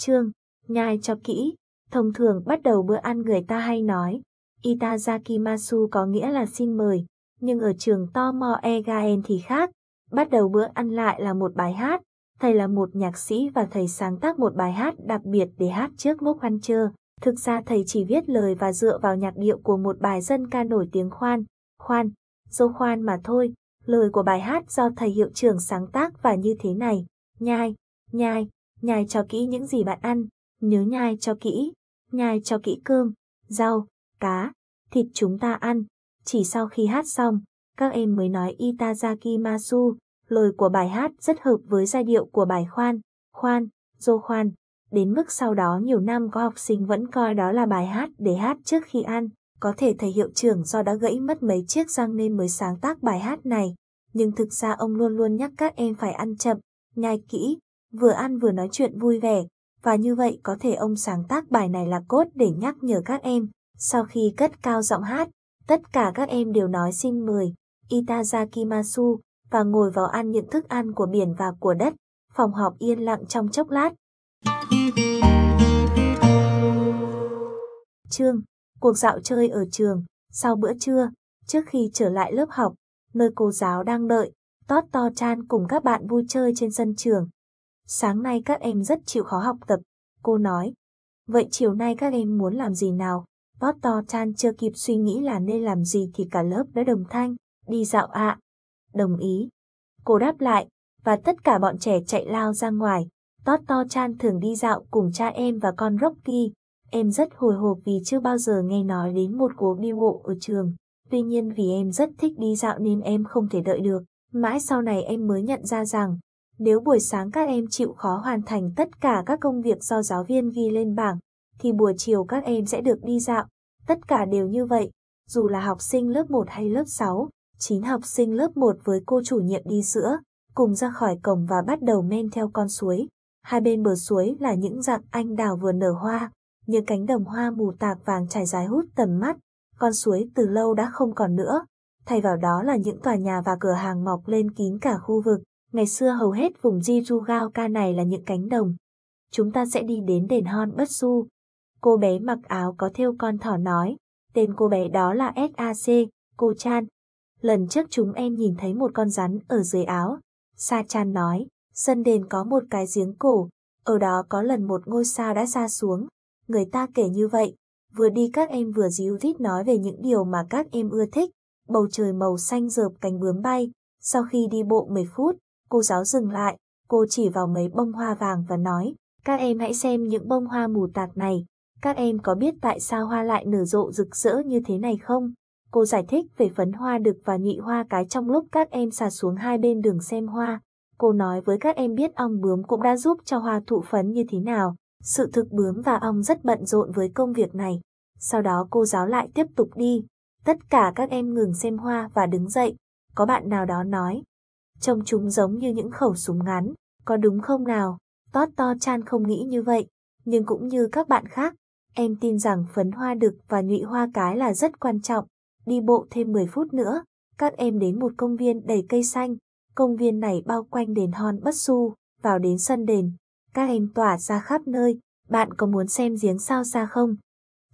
Trương, nhai cho kỹ, thông thường bắt đầu bữa ăn người ta hay nói, Itazakimasu có nghĩa là xin mời, nhưng ở trường Tomo Egaen thì khác, bắt đầu bữa ăn lại là một bài hát, thầy là một nhạc sĩ và thầy sáng tác một bài hát đặc biệt để hát trước mốc ăn trưa. Thực ra thầy chỉ viết lời và dựa vào nhạc điệu của một bài dân ca nổi tiếng khoan, khoan, dâu khoan mà thôi. Lời của bài hát do thầy hiệu trưởng sáng tác và như thế này, nhai, nhai, nhai cho kỹ những gì bạn ăn, nhớ nhai cho kỹ, nhai cho kỹ cơm, rau, cá, thịt chúng ta ăn. Chỉ sau khi hát xong, các em mới nói Itazaki Masu, lời của bài hát rất hợp với giai điệu của bài khoan, khoan, dô khoan. Đến mức sau đó nhiều năm có học sinh vẫn coi đó là bài hát để hát trước khi ăn. Có thể thầy hiệu trưởng do đã gãy mất mấy chiếc răng nên mới sáng tác bài hát này. Nhưng thực ra ông luôn luôn nhắc các em phải ăn chậm, nhai kỹ, vừa ăn vừa nói chuyện vui vẻ, và như vậy có thể ông sáng tác bài này là cốt để nhắc nhở các em. Sau khi cất cao giọng hát, tất cả các em đều nói xin mời Itazakimasu và ngồi vào ăn những thức ăn của biển và của đất. Phòng họp yên lặng trong chốc lát. Chương Cuộc dạo chơi ở trường Sau bữa trưa, trước khi trở lại lớp học, nơi cô giáo đang đợi, Tot To Chan cùng các bạn vui chơi trên sân trường. Sáng nay các em rất chịu khó học tập, cô nói. Vậy chiều nay các em muốn làm gì nào? Otto Chan chưa kịp suy nghĩ là nên làm gì thì cả lớp đã đồng thanh, đi dạo ạ. À. Đồng ý. Cô đáp lại, và tất cả bọn trẻ chạy lao ra ngoài. Toto Chan thường đi dạo cùng cha em và con Rocky. Em rất hồi hộp vì chưa bao giờ nghe nói đến một cuộc đi bộ ở trường. Tuy nhiên vì em rất thích đi dạo nên em không thể đợi được. Mãi sau này em mới nhận ra rằng, nếu buổi sáng các em chịu khó hoàn thành tất cả các công việc do giáo viên ghi lên bảng, thì buổi chiều các em sẽ được đi dạo. Tất cả đều như vậy, dù là học sinh lớp 1 hay lớp 6, 9 học sinh lớp 1 với cô chủ nhiệm đi sữa, cùng ra khỏi cổng và bắt đầu men theo con suối. Hai bên bờ suối là những dạng anh đào vừa nở hoa, những cánh đồng hoa mù tạc vàng trải dài hút tầm mắt. Con suối từ lâu đã không còn nữa, thay vào đó là những tòa nhà và cửa hàng mọc lên kín cả khu vực. Ngày xưa hầu hết vùng ca này là những cánh đồng. Chúng ta sẽ đi đến đền Hon Bất Su. Cô bé mặc áo có thêu con thỏ nói, tên cô bé đó là SAC, cô Chan. Lần trước chúng em nhìn thấy một con rắn ở dưới áo. Sa Chan nói, sân đền có một cái giếng cổ, ở đó có lần một ngôi sao đã xa xuống. Người ta kể như vậy, vừa đi các em vừa díu thít nói về những điều mà các em ưa thích. Bầu trời màu xanh dợp cánh bướm bay, sau khi đi bộ 10 phút, Cô giáo dừng lại, cô chỉ vào mấy bông hoa vàng và nói, các em hãy xem những bông hoa mù tạt này. Các em có biết tại sao hoa lại nở rộ rực rỡ như thế này không? Cô giải thích về phấn hoa đực và nhị hoa cái trong lúc các em xà xuống hai bên đường xem hoa. Cô nói với các em biết ong bướm cũng đã giúp cho hoa thụ phấn như thế nào. Sự thực bướm và ong rất bận rộn với công việc này. Sau đó cô giáo lại tiếp tục đi. Tất cả các em ngừng xem hoa và đứng dậy. Có bạn nào đó nói, trông chúng giống như những khẩu súng ngắn, có đúng không nào? Tốt to chan không nghĩ như vậy, nhưng cũng như các bạn khác, em tin rằng phấn hoa đực và nhụy hoa cái là rất quan trọng. Đi bộ thêm 10 phút nữa, các em đến một công viên đầy cây xanh. Công viên này bao quanh đền Hon Bất Su, vào đến sân đền. Các em tỏa ra khắp nơi, bạn có muốn xem giếng sao xa không?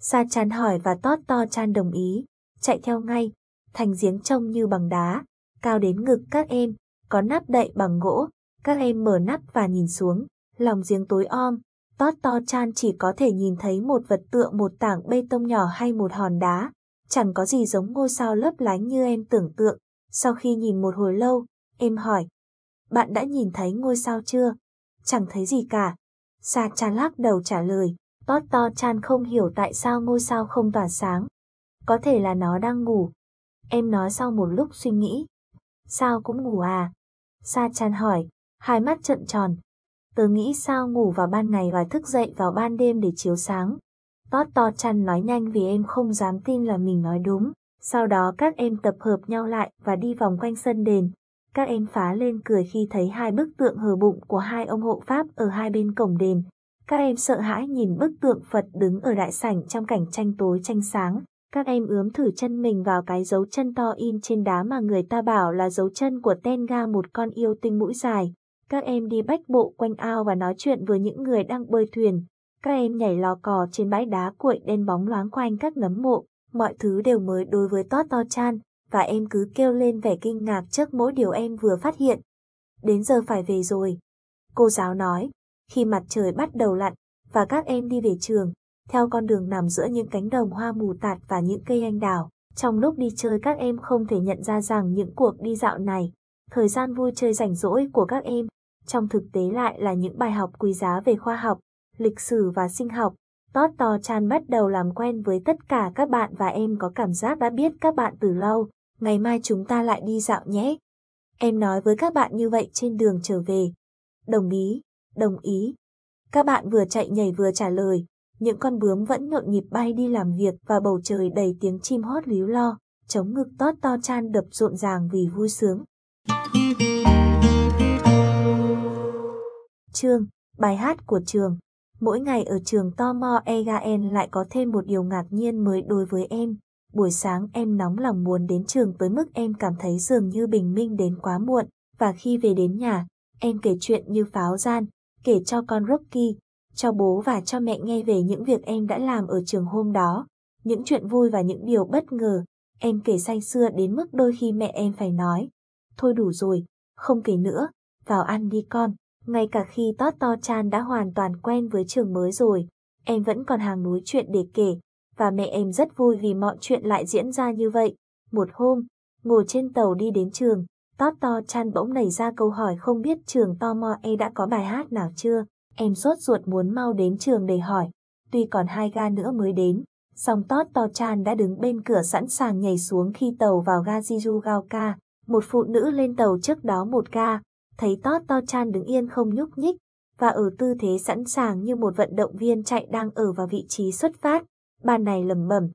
Sa chan hỏi và Tót To chan đồng ý, chạy theo ngay. Thành giếng trông như bằng đá, cao đến ngực các em, có nắp đậy bằng gỗ, các em mở nắp và nhìn xuống, lòng giếng tối om, tót to chan chỉ có thể nhìn thấy một vật tượng, một tảng bê tông nhỏ hay một hòn đá, chẳng có gì giống ngôi sao lấp lánh như em tưởng tượng. Sau khi nhìn một hồi lâu, em hỏi, bạn đã nhìn thấy ngôi sao chưa? Chẳng thấy gì cả. Sa chan lắc đầu trả lời, tót to chan không hiểu tại sao ngôi sao không tỏa sáng. Có thể là nó đang ngủ. Em nói sau một lúc suy nghĩ, sao cũng ngủ à? Sa chan hỏi, hai mắt trợn tròn. Tớ nghĩ sao ngủ vào ban ngày và thức dậy vào ban đêm để chiếu sáng. Tót to chăn nói nhanh vì em không dám tin là mình nói đúng. Sau đó các em tập hợp nhau lại và đi vòng quanh sân đền. Các em phá lên cười khi thấy hai bức tượng hờ bụng của hai ông hộ Pháp ở hai bên cổng đền. Các em sợ hãi nhìn bức tượng Phật đứng ở đại sảnh trong cảnh tranh tối tranh sáng. Các em ướm thử chân mình vào cái dấu chân to in trên đá mà người ta bảo là dấu chân của Tenga một con yêu tinh mũi dài. Các em đi bách bộ quanh ao và nói chuyện với những người đang bơi thuyền. Các em nhảy lò cò trên bãi đá cuội đen bóng loáng quanh các nấm mộ. Mọi thứ đều mới đối với Tot To Chan, và em cứ kêu lên vẻ kinh ngạc trước mỗi điều em vừa phát hiện. Đến giờ phải về rồi. Cô giáo nói, khi mặt trời bắt đầu lặn, và các em đi về trường, theo con đường nằm giữa những cánh đồng hoa mù tạt và những cây anh đào. Trong lúc đi chơi các em không thể nhận ra rằng những cuộc đi dạo này, thời gian vui chơi rảnh rỗi của các em, trong thực tế lại là những bài học quý giá về khoa học, lịch sử và sinh học. tót to Chan bắt đầu làm quen với tất cả các bạn và em có cảm giác đã biết các bạn từ lâu. Ngày mai chúng ta lại đi dạo nhé. Em nói với các bạn như vậy trên đường trở về. Đồng ý, đồng ý. Các bạn vừa chạy nhảy vừa trả lời những con bướm vẫn nhộn nhịp bay đi làm việc và bầu trời đầy tiếng chim hót líu lo, chống ngực tót to chan đập rộn ràng vì vui sướng. Trường, bài hát của trường. Mỗi ngày ở trường Tomo mò e Egaen lại có thêm một điều ngạc nhiên mới đối với em. Buổi sáng em nóng lòng muốn đến trường tới mức em cảm thấy dường như bình minh đến quá muộn, và khi về đến nhà, em kể chuyện như pháo gian, kể cho con Rocky, cho bố và cho mẹ nghe về những việc em đã làm ở trường hôm đó, những chuyện vui và những điều bất ngờ. Em kể say xưa đến mức đôi khi mẹ em phải nói, thôi đủ rồi, không kể nữa, vào ăn đi con. Ngay cả khi Tót To Chan đã hoàn toàn quen với trường mới rồi, em vẫn còn hàng núi chuyện để kể, và mẹ em rất vui vì mọi chuyện lại diễn ra như vậy. Một hôm, ngồi trên tàu đi đến trường, Tót To Chan bỗng nảy ra câu hỏi không biết trường To Mo E đã có bài hát nào chưa. Em sốt ruột muốn mau đến trường để hỏi, tuy còn hai ga nữa mới đến, song Tót To Chan đã đứng bên cửa sẵn sàng nhảy xuống khi tàu vào ga Jiju Jijugaoka, một phụ nữ lên tàu trước đó một ga, thấy Tót To Chan đứng yên không nhúc nhích, và ở tư thế sẵn sàng như một vận động viên chạy đang ở vào vị trí xuất phát, bà này lẩm bẩm,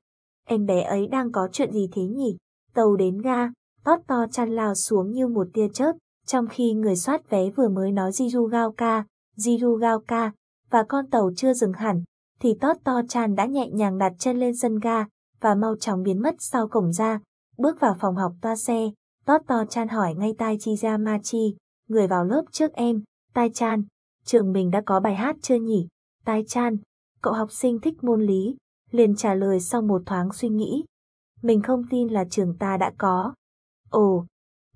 em bé ấy đang có chuyện gì thế nhỉ? Tàu đến ga, Tót To Chan lao xuống như một tia chớp, trong khi người soát vé vừa mới nói Jiju Jijugaoka, Jirugaoka, và con tàu chưa dừng hẳn, thì Tot To Chan đã nhẹ nhàng đặt chân lên sân ga và mau chóng biến mất sau cổng ra, bước vào phòng học toa xe. Tot To Chan hỏi ngay tai Chizamachi, người vào lớp trước em, Tai Chan, trường mình đã có bài hát chưa nhỉ? Tai Chan, cậu học sinh thích môn lý, liền trả lời sau một thoáng suy nghĩ. Mình không tin là trường ta đã có. Ồ,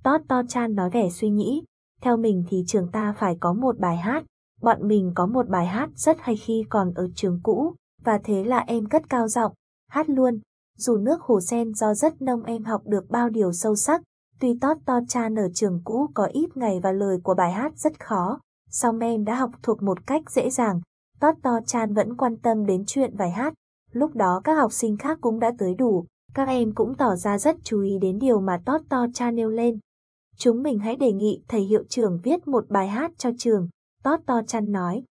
Tot To Chan nói vẻ suy nghĩ, theo mình thì trường ta phải có một bài hát. Bọn mình có một bài hát rất hay khi còn ở trường cũ, và thế là em cất cao giọng, hát luôn. Dù nước hồ sen do rất nông em học được bao điều sâu sắc, tuy tót to cha nở trường cũ có ít ngày và lời của bài hát rất khó, song em đã học thuộc một cách dễ dàng. Tót to chan vẫn quan tâm đến chuyện bài hát. Lúc đó các học sinh khác cũng đã tới đủ, các em cũng tỏ ra rất chú ý đến điều mà Tót to cha nêu lên. Chúng mình hãy đề nghị thầy hiệu trưởng viết một bài hát cho trường, tót to chăn nói.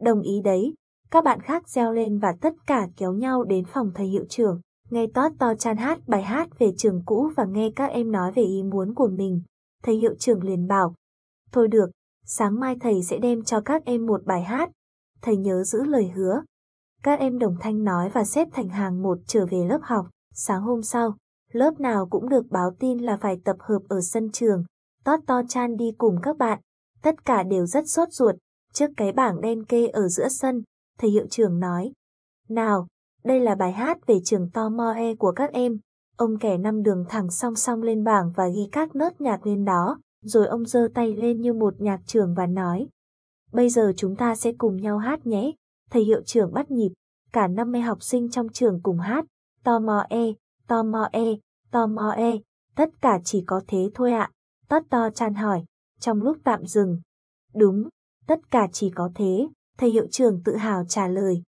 Đồng ý đấy, các bạn khác reo lên và tất cả kéo nhau đến phòng thầy hiệu trưởng, nghe tót to chăn hát bài hát về trường cũ và nghe các em nói về ý muốn của mình. Thầy hiệu trưởng liền bảo, thôi được, sáng mai thầy sẽ đem cho các em một bài hát. Thầy nhớ giữ lời hứa. Các em đồng thanh nói và xếp thành hàng một trở về lớp học. Sáng hôm sau, lớp nào cũng được báo tin là phải tập hợp ở sân trường. Tót to chan đi cùng các bạn. Tất cả đều rất sốt ruột, trước cái bảng đen kê ở giữa sân, thầy hiệu trưởng nói. Nào, đây là bài hát về trường to mò e của các em. Ông kẻ năm đường thẳng song song lên bảng và ghi các nốt nhạc lên đó, rồi ông giơ tay lên như một nhạc trưởng và nói. Bây giờ chúng ta sẽ cùng nhau hát nhé. Thầy hiệu trưởng bắt nhịp, cả 50 học sinh trong trường cùng hát. To mò e, to mò e, to mò e, tất cả chỉ có thế thôi ạ. tất to chan hỏi, trong lúc tạm dừng. Đúng, tất cả chỉ có thế, thầy hiệu trưởng tự hào trả lời.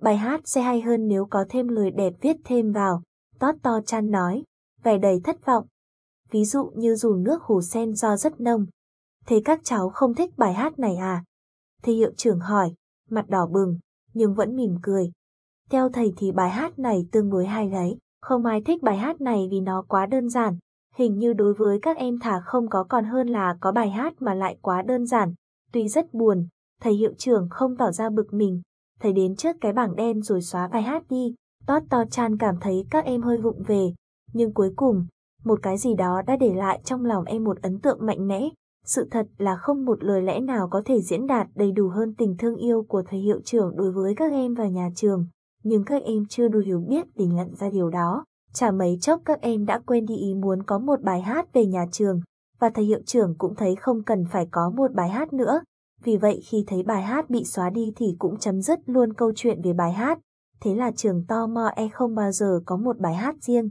Bài hát sẽ hay hơn nếu có thêm lời đẹp viết thêm vào, tót to chăn nói, vẻ đầy thất vọng. Ví dụ như dù nước hồ sen do rất nông. Thế các cháu không thích bài hát này à? Thầy hiệu trưởng hỏi, mặt đỏ bừng, nhưng vẫn mỉm cười. Theo thầy thì bài hát này tương đối hay đấy, không ai thích bài hát này vì nó quá đơn giản, hình như đối với các em thả không có còn hơn là có bài hát mà lại quá đơn giản. Tuy rất buồn, thầy hiệu trưởng không tỏ ra bực mình, thầy đến trước cái bảng đen rồi xóa bài hát đi. Tot to chan cảm thấy các em hơi vụng về, nhưng cuối cùng, một cái gì đó đã để lại trong lòng em một ấn tượng mạnh mẽ. Sự thật là không một lời lẽ nào có thể diễn đạt đầy đủ hơn tình thương yêu của thầy hiệu trưởng đối với các em và nhà trường, nhưng các em chưa đủ hiểu biết để nhận ra điều đó. Chả mấy chốc các em đã quên đi ý muốn có một bài hát về nhà trường, và thầy hiệu trưởng cũng thấy không cần phải có một bài hát nữa. Vì vậy khi thấy bài hát bị xóa đi thì cũng chấm dứt luôn câu chuyện về bài hát. Thế là trường to mò e không bao giờ có một bài hát riêng.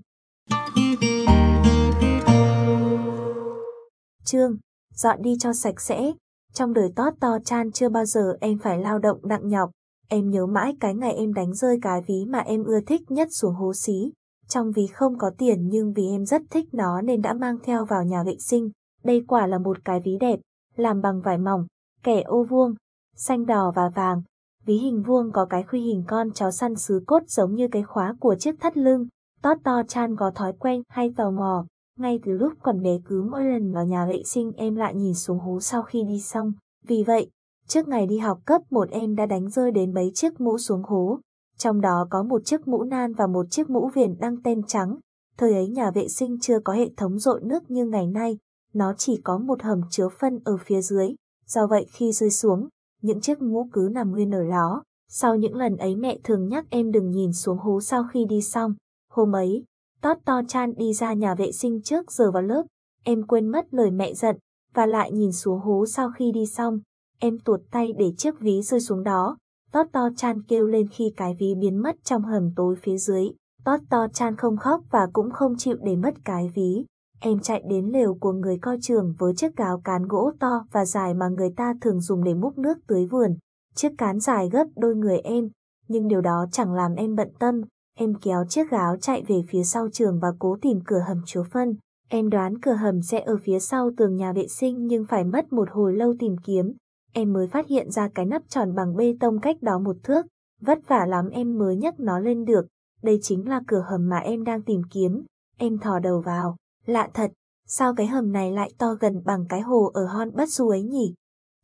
Chương, dọn đi cho sạch sẽ. Trong đời tót to chan chưa bao giờ em phải lao động nặng nhọc. Em nhớ mãi cái ngày em đánh rơi cái ví mà em ưa thích nhất xuống hố xí trong vì không có tiền nhưng vì em rất thích nó nên đã mang theo vào nhà vệ sinh. Đây quả là một cái ví đẹp, làm bằng vải mỏng, kẻ ô vuông, xanh đỏ và vàng. Ví hình vuông có cái khuy hình con chó săn sứ cốt giống như cái khóa của chiếc thắt lưng. to to chan có thói quen hay tò mò. Ngay từ lúc còn bé cứ mỗi lần vào nhà vệ sinh em lại nhìn xuống hố sau khi đi xong. Vì vậy, trước ngày đi học cấp một em đã đánh rơi đến mấy chiếc mũ xuống hố trong đó có một chiếc mũ nan và một chiếc mũ viền đăng tên trắng. Thời ấy nhà vệ sinh chưa có hệ thống rội nước như ngày nay, nó chỉ có một hầm chứa phân ở phía dưới, do vậy khi rơi xuống, những chiếc mũ cứ nằm nguyên ở đó. Sau những lần ấy mẹ thường nhắc em đừng nhìn xuống hố sau khi đi xong. Hôm ấy, Tót To Chan đi ra nhà vệ sinh trước giờ vào lớp, em quên mất lời mẹ giận, và lại nhìn xuống hố sau khi đi xong. Em tuột tay để chiếc ví rơi xuống đó, Tót to chan kêu lên khi cái ví biến mất trong hầm tối phía dưới. Tót to chan không khóc và cũng không chịu để mất cái ví. Em chạy đến lều của người coi trường với chiếc gáo cán gỗ to và dài mà người ta thường dùng để múc nước tưới vườn. Chiếc cán dài gấp đôi người em, nhưng điều đó chẳng làm em bận tâm. Em kéo chiếc gáo chạy về phía sau trường và cố tìm cửa hầm chứa phân. Em đoán cửa hầm sẽ ở phía sau tường nhà vệ sinh nhưng phải mất một hồi lâu tìm kiếm em mới phát hiện ra cái nắp tròn bằng bê tông cách đó một thước, vất vả lắm em mới nhấc nó lên được, đây chính là cửa hầm mà em đang tìm kiếm, em thò đầu vào, lạ thật, sao cái hầm này lại to gần bằng cái hồ ở Hon Bất Du ấy nhỉ?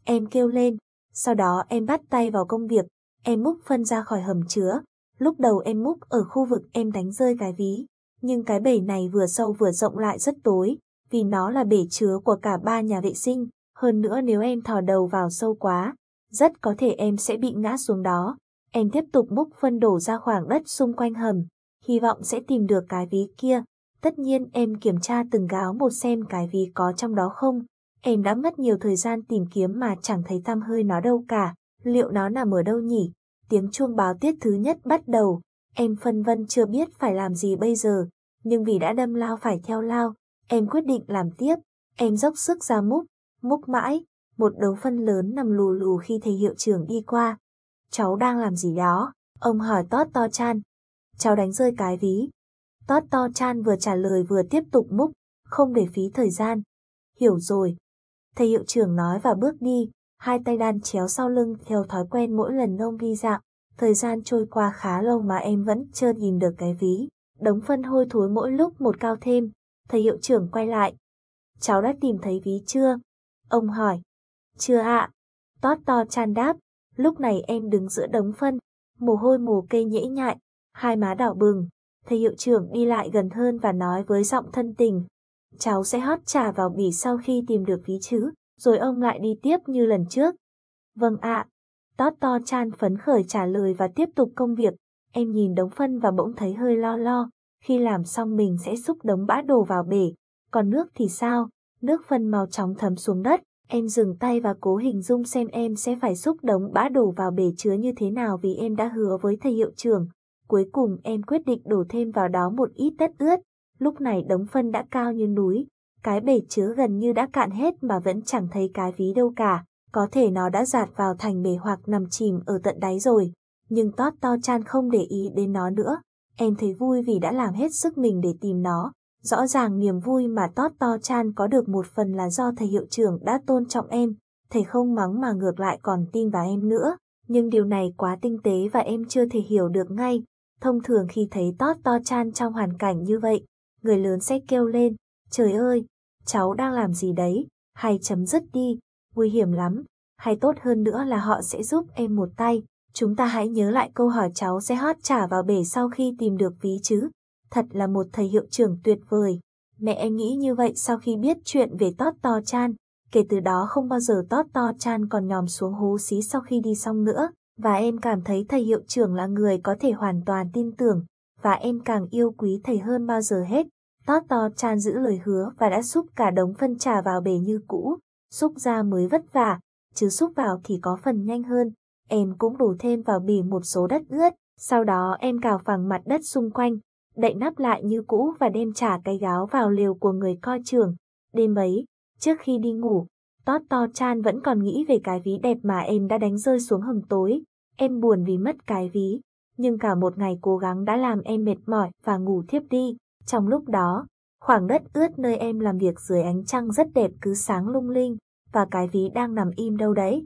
Em kêu lên, sau đó em bắt tay vào công việc, em múc phân ra khỏi hầm chứa, lúc đầu em múc ở khu vực em đánh rơi cái ví, nhưng cái bể này vừa sâu vừa rộng lại rất tối, vì nó là bể chứa của cả ba nhà vệ sinh, hơn nữa nếu em thò đầu vào sâu quá, rất có thể em sẽ bị ngã xuống đó. Em tiếp tục múc phân đổ ra khoảng đất xung quanh hầm, hy vọng sẽ tìm được cái ví kia. Tất nhiên em kiểm tra từng gáo một xem cái ví có trong đó không. Em đã mất nhiều thời gian tìm kiếm mà chẳng thấy tăm hơi nó đâu cả. Liệu nó nằm ở đâu nhỉ? Tiếng chuông báo tiết thứ nhất bắt đầu. Em phân vân chưa biết phải làm gì bây giờ. Nhưng vì đã đâm lao phải theo lao, em quyết định làm tiếp. Em dốc sức ra múc, múc mãi, một đống phân lớn nằm lù lù khi thầy hiệu trưởng đi qua. Cháu đang làm gì đó? Ông hỏi Tót To Chan. Cháu đánh rơi cái ví. Tót To Chan vừa trả lời vừa tiếp tục múc, không để phí thời gian. Hiểu rồi. Thầy hiệu trưởng nói và bước đi, hai tay đan chéo sau lưng theo thói quen mỗi lần nông ghi dạng. Thời gian trôi qua khá lâu mà em vẫn chưa nhìn được cái ví. Đống phân hôi thối mỗi lúc một cao thêm. Thầy hiệu trưởng quay lại. Cháu đã tìm thấy ví chưa? Ông hỏi. Chưa ạ. À. Tót to chan đáp. Lúc này em đứng giữa đống phân, mồ hôi mồ kê nhễ nhại, hai má đỏ bừng. Thầy hiệu trưởng đi lại gần hơn và nói với giọng thân tình. Cháu sẽ hót trà vào bỉ sau khi tìm được ví chứ, rồi ông lại đi tiếp như lần trước. Vâng ạ. À. Tót to chan phấn khởi trả lời và tiếp tục công việc. Em nhìn đống phân và bỗng thấy hơi lo lo, khi làm xong mình sẽ xúc đống bã đồ vào bể. Còn nước thì sao? nước phân màu chóng thấm xuống đất. Em dừng tay và cố hình dung xem em sẽ phải xúc đống bã đổ vào bể chứa như thế nào vì em đã hứa với thầy hiệu trưởng. Cuối cùng em quyết định đổ thêm vào đó một ít đất ướt. Lúc này đống phân đã cao như núi, cái bể chứa gần như đã cạn hết mà vẫn chẳng thấy cái ví đâu cả. Có thể nó đã giạt vào thành bể hoặc nằm chìm ở tận đáy rồi. Nhưng Tót To Chan không để ý đến nó nữa. Em thấy vui vì đã làm hết sức mình để tìm nó. Rõ ràng niềm vui mà tót to chan có được một phần là do thầy hiệu trưởng đã tôn trọng em, thầy không mắng mà ngược lại còn tin vào em nữa, nhưng điều này quá tinh tế và em chưa thể hiểu được ngay. Thông thường khi thấy tót to chan trong hoàn cảnh như vậy, người lớn sẽ kêu lên, trời ơi, cháu đang làm gì đấy, hay chấm dứt đi, nguy hiểm lắm, hay tốt hơn nữa là họ sẽ giúp em một tay. Chúng ta hãy nhớ lại câu hỏi cháu sẽ hót trả vào bể sau khi tìm được ví chứ thật là một thầy hiệu trưởng tuyệt vời. Mẹ em nghĩ như vậy sau khi biết chuyện về Tót To Chan, kể từ đó không bao giờ Tót To Chan còn nhòm xuống hú xí sau khi đi xong nữa, và em cảm thấy thầy hiệu trưởng là người có thể hoàn toàn tin tưởng, và em càng yêu quý thầy hơn bao giờ hết. Tót To Chan giữ lời hứa và đã xúc cả đống phân trà vào bể như cũ, xúc ra mới vất vả, chứ xúc vào thì có phần nhanh hơn. Em cũng đổ thêm vào bì một số đất ướt, sau đó em cào phẳng mặt đất xung quanh, đậy nắp lại như cũ và đem trả cái gáo vào liều của người coi trường. Đêm ấy, trước khi đi ngủ, Tót to chan vẫn còn nghĩ về cái ví đẹp mà em đã đánh rơi xuống hầm tối. Em buồn vì mất cái ví, nhưng cả một ngày cố gắng đã làm em mệt mỏi và ngủ thiếp đi. Trong lúc đó, khoảng đất ướt nơi em làm việc dưới ánh trăng rất đẹp cứ sáng lung linh, và cái ví đang nằm im đâu đấy.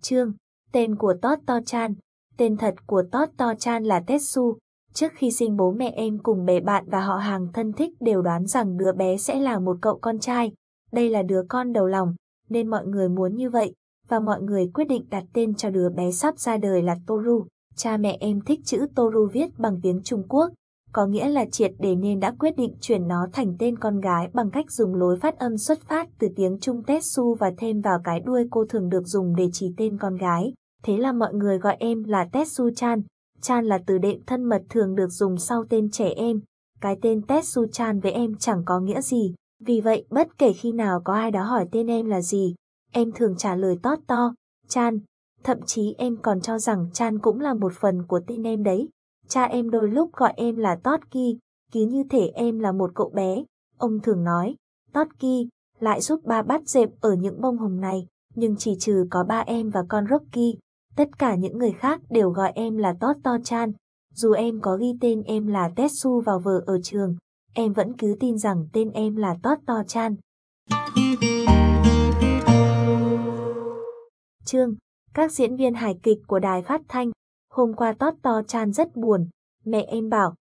Chương, tên của Tót to chan Tên thật của Totto Chan là Tetsu. Trước khi sinh bố mẹ em cùng bè bạn và họ hàng thân thích đều đoán rằng đứa bé sẽ là một cậu con trai. Đây là đứa con đầu lòng, nên mọi người muốn như vậy, và mọi người quyết định đặt tên cho đứa bé sắp ra đời là Toru. Cha mẹ em thích chữ Toru viết bằng tiếng Trung Quốc, có nghĩa là triệt để nên đã quyết định chuyển nó thành tên con gái bằng cách dùng lối phát âm xuất phát từ tiếng Trung Tetsu và thêm vào cái đuôi cô thường được dùng để chỉ tên con gái thế là mọi người gọi em là Tetsu Chan. Chan là từ đệm thân mật thường được dùng sau tên trẻ em. Cái tên Tetsu Chan với em chẳng có nghĩa gì, vì vậy bất kể khi nào có ai đó hỏi tên em là gì, em thường trả lời tót to, Chan. Thậm chí em còn cho rằng Chan cũng là một phần của tên em đấy. Cha em đôi lúc gọi em là Totki, cứ như thể em là một cậu bé. Ông thường nói, Totki, lại giúp ba bắt dẹp ở những bông hồng này, nhưng chỉ trừ có ba em và con Rocky, Tất cả những người khác đều gọi em là Tot To Chan. Dù em có ghi tên em là Tetsu vào vở ở trường, em vẫn cứ tin rằng tên em là Tot To Chan. Chương Các diễn viên hài kịch của đài phát thanh Hôm qua Tot To Chan rất buồn, mẹ em bảo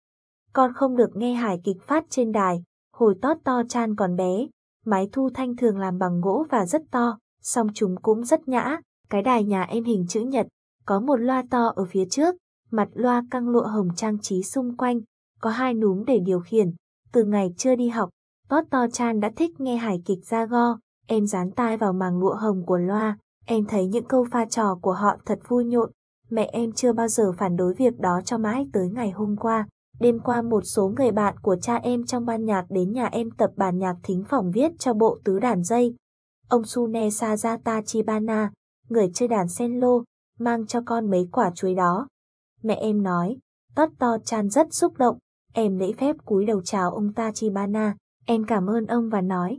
Con không được nghe hài kịch phát trên đài, hồi Tot To Chan còn bé Máy thu thanh thường làm bằng gỗ và rất to, song chúng cũng rất nhã cái đài nhà em hình chữ nhật, có một loa to ở phía trước, mặt loa căng lụa hồng trang trí xung quanh, có hai núm để điều khiển. Từ ngày chưa đi học, Tốt To Chan đã thích nghe hài kịch ra go, em dán tai vào màng lụa hồng của loa, em thấy những câu pha trò của họ thật vui nhộn. Mẹ em chưa bao giờ phản đối việc đó cho mãi tới ngày hôm qua. Đêm qua một số người bạn của cha em trong ban nhạc đến nhà em tập bản nhạc thính phòng viết cho bộ tứ đàn dây. Ông Sune Sajata Chibana, người chơi đàn sen lô, mang cho con mấy quả chuối đó. Mẹ em nói, tót to chan rất xúc động, em lễ phép cúi đầu chào ông ta Chibana, em cảm ơn ông và nói.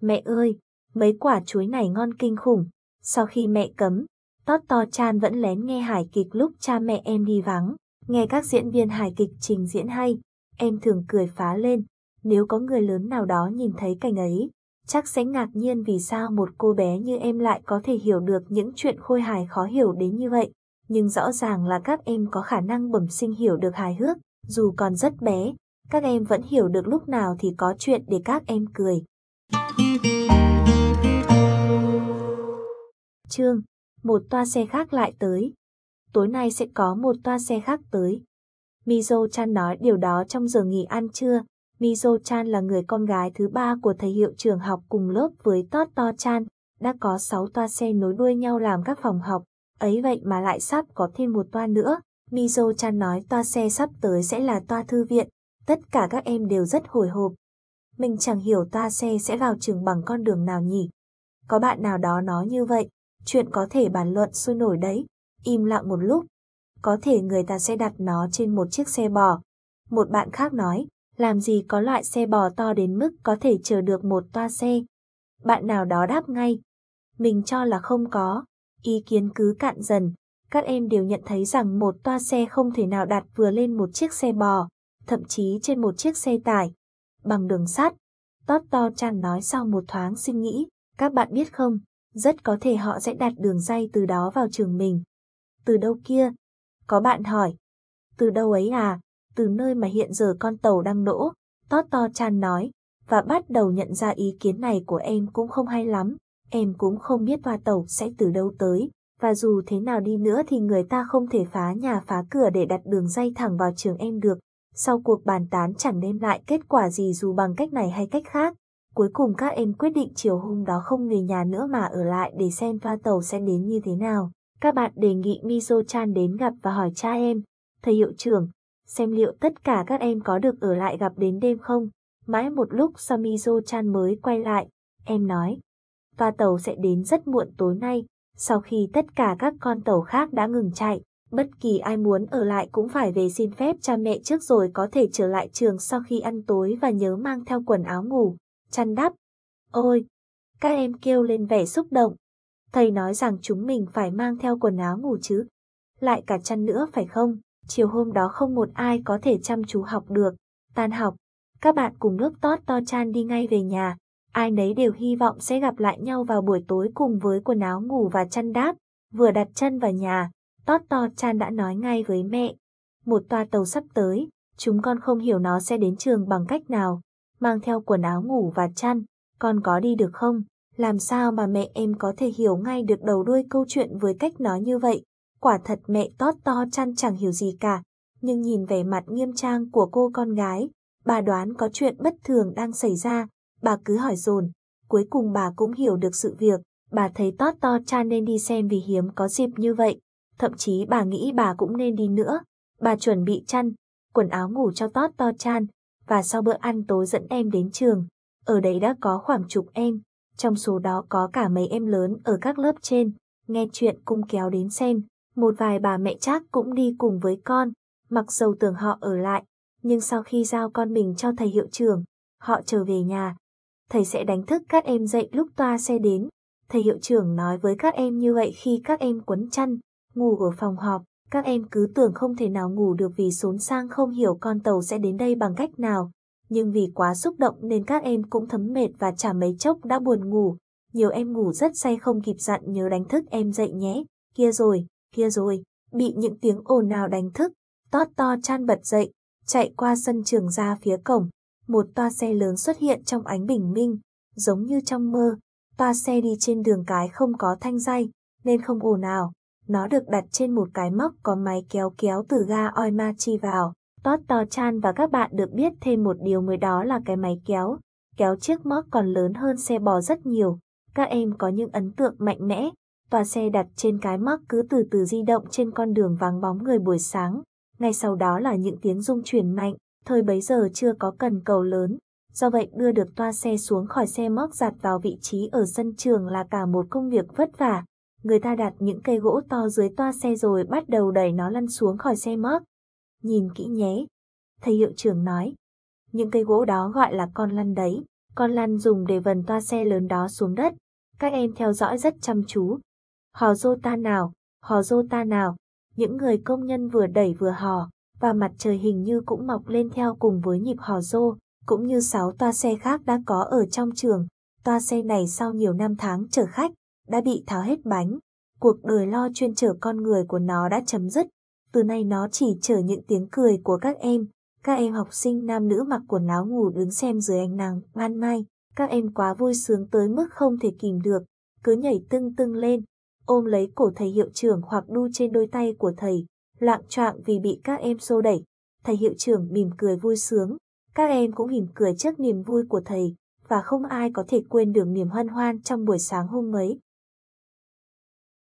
Mẹ ơi, mấy quả chuối này ngon kinh khủng, sau khi mẹ cấm, tót to chan vẫn lén nghe hài kịch lúc cha mẹ em đi vắng, nghe các diễn viên hài kịch trình diễn hay, em thường cười phá lên, nếu có người lớn nào đó nhìn thấy cảnh ấy, chắc sẽ ngạc nhiên vì sao một cô bé như em lại có thể hiểu được những chuyện khôi hài khó hiểu đến như vậy. Nhưng rõ ràng là các em có khả năng bẩm sinh hiểu được hài hước, dù còn rất bé, các em vẫn hiểu được lúc nào thì có chuyện để các em cười. Chương, một toa xe khác lại tới. Tối nay sẽ có một toa xe khác tới. Mizo chan nói điều đó trong giờ nghỉ ăn trưa, Mizo-chan là người con gái thứ ba của thầy hiệu trưởng học cùng lớp với Toto-chan, đã có 6 toa xe nối đuôi nhau làm các phòng học, ấy vậy mà lại sắp có thêm một toa nữa. Mizo-chan nói toa xe sắp tới sẽ là toa thư viện, tất cả các em đều rất hồi hộp. Mình chẳng hiểu toa xe sẽ vào trường bằng con đường nào nhỉ. Có bạn nào đó nói như vậy, chuyện có thể bàn luận sôi nổi đấy. Im lặng một lúc, có thể người ta sẽ đặt nó trên một chiếc xe bò. Một bạn khác nói, làm gì có loại xe bò to đến mức có thể chở được một toa xe. Bạn nào đó đáp ngay, mình cho là không có, ý kiến cứ cạn dần, các em đều nhận thấy rằng một toa xe không thể nào đặt vừa lên một chiếc xe bò, thậm chí trên một chiếc xe tải, bằng đường sắt. Toto Chan nói sau một thoáng suy nghĩ, các bạn biết không, rất có thể họ sẽ đặt đường dây từ đó vào trường mình. Từ đâu kia? Có bạn hỏi. Từ đâu ấy à? từ nơi mà hiện giờ con tàu đang đỗ, to Chan nói, và bắt đầu nhận ra ý kiến này của em cũng không hay lắm, em cũng không biết toa tàu sẽ từ đâu tới, và dù thế nào đi nữa thì người ta không thể phá nhà phá cửa để đặt đường dây thẳng vào trường em được. Sau cuộc bàn tán chẳng đem lại kết quả gì dù bằng cách này hay cách khác, cuối cùng các em quyết định chiều hôm đó không về nhà nữa mà ở lại để xem toa tàu sẽ đến như thế nào. Các bạn đề nghị Mizo-chan đến gặp và hỏi cha em. Thầy hiệu trưởng, xem liệu tất cả các em có được ở lại gặp đến đêm không. Mãi một lúc Samizo Chan mới quay lại, em nói. và tàu sẽ đến rất muộn tối nay, sau khi tất cả các con tàu khác đã ngừng chạy, bất kỳ ai muốn ở lại cũng phải về xin phép cha mẹ trước rồi có thể trở lại trường sau khi ăn tối và nhớ mang theo quần áo ngủ. Chăn đắp. Ôi! Các em kêu lên vẻ xúc động. Thầy nói rằng chúng mình phải mang theo quần áo ngủ chứ. Lại cả chăn nữa phải không? chiều hôm đó không một ai có thể chăm chú học được. Tan học, các bạn cùng nước tót to chan đi ngay về nhà. Ai nấy đều hy vọng sẽ gặp lại nhau vào buổi tối cùng với quần áo ngủ và chăn đáp. Vừa đặt chân vào nhà, tót to chan đã nói ngay với mẹ. Một toa tàu sắp tới, chúng con không hiểu nó sẽ đến trường bằng cách nào. Mang theo quần áo ngủ và chăn, con có đi được không? Làm sao mà mẹ em có thể hiểu ngay được đầu đuôi câu chuyện với cách nói như vậy? quả thật mẹ tót to chăn chẳng hiểu gì cả, nhưng nhìn vẻ mặt nghiêm trang của cô con gái, bà đoán có chuyện bất thường đang xảy ra, bà cứ hỏi dồn, cuối cùng bà cũng hiểu được sự việc, bà thấy tót to cha nên đi xem vì hiếm có dịp như vậy, thậm chí bà nghĩ bà cũng nên đi nữa, bà chuẩn bị chăn, quần áo ngủ cho tót to chan, và sau bữa ăn tối dẫn em đến trường, ở đấy đã có khoảng chục em, trong số đó có cả mấy em lớn ở các lớp trên, nghe chuyện cung kéo đến xem một vài bà mẹ chắc cũng đi cùng với con, mặc dầu tưởng họ ở lại, nhưng sau khi giao con mình cho thầy hiệu trưởng, họ trở về nhà. Thầy sẽ đánh thức các em dậy lúc toa xe đến. Thầy hiệu trưởng nói với các em như vậy khi các em quấn chăn, ngủ ở phòng họp, các em cứ tưởng không thể nào ngủ được vì xốn sang không hiểu con tàu sẽ đến đây bằng cách nào. Nhưng vì quá xúc động nên các em cũng thấm mệt và chả mấy chốc đã buồn ngủ. Nhiều em ngủ rất say không kịp dặn nhớ đánh thức em dậy nhé. Kia rồi, kia rồi, bị những tiếng ồn nào đánh thức, tót to chan bật dậy, chạy qua sân trường ra phía cổng, một toa xe lớn xuất hiện trong ánh bình minh, giống như trong mơ, toa xe đi trên đường cái không có thanh dây, nên không ồn ào, nó được đặt trên một cái móc có máy kéo kéo từ ga Oimachi vào. Tót To Chan và các bạn được biết thêm một điều mới đó là cái máy kéo. Kéo chiếc móc còn lớn hơn xe bò rất nhiều. Các em có những ấn tượng mạnh mẽ tòa xe đặt trên cái mắc cứ từ từ di động trên con đường vắng bóng người buổi sáng. Ngay sau đó là những tiếng rung chuyển mạnh, thời bấy giờ chưa có cần cầu lớn. Do vậy đưa được toa xe xuống khỏi xe móc giặt vào vị trí ở sân trường là cả một công việc vất vả. Người ta đặt những cây gỗ to dưới toa xe rồi bắt đầu đẩy nó lăn xuống khỏi xe móc. Nhìn kỹ nhé. Thầy hiệu trưởng nói. Những cây gỗ đó gọi là con lăn đấy. Con lăn dùng để vần toa xe lớn đó xuống đất. Các em theo dõi rất chăm chú, hò dô ta nào, hò dô ta nào. Những người công nhân vừa đẩy vừa hò, và mặt trời hình như cũng mọc lên theo cùng với nhịp hò rô, cũng như sáu toa xe khác đã có ở trong trường. Toa xe này sau nhiều năm tháng chở khách, đã bị tháo hết bánh. Cuộc đời lo chuyên chở con người của nó đã chấm dứt. Từ nay nó chỉ chở những tiếng cười của các em. Các em học sinh nam nữ mặc quần áo ngủ đứng xem dưới ánh nắng, ban mai. Các em quá vui sướng tới mức không thể kìm được, cứ nhảy tưng tưng lên ôm lấy cổ thầy hiệu trưởng hoặc đu trên đôi tay của thầy, lạng choạng vì bị các em xô đẩy. Thầy hiệu trưởng mỉm cười vui sướng, các em cũng mỉm cười trước niềm vui của thầy, và không ai có thể quên được niềm hân hoan trong buổi sáng hôm ấy.